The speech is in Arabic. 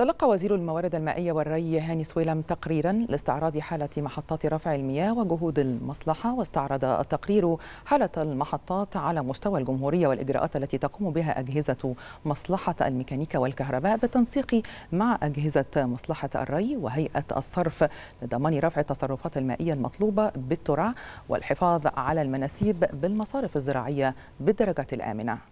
تلقى وزير الموارد المائية والري هاني سويلم تقريرا لاستعراض حالة محطات رفع المياه وجهود المصلحة واستعرض التقرير حالة المحطات على مستوى الجمهورية والإجراءات التي تقوم بها أجهزة مصلحة الميكانيكا والكهرباء بالتنسيق مع أجهزة مصلحة الري وهيئة الصرف لضمان رفع التصرفات المائية المطلوبة بالترع والحفاظ على المناسيب بالمصارف الزراعية بالدرجة الآمنة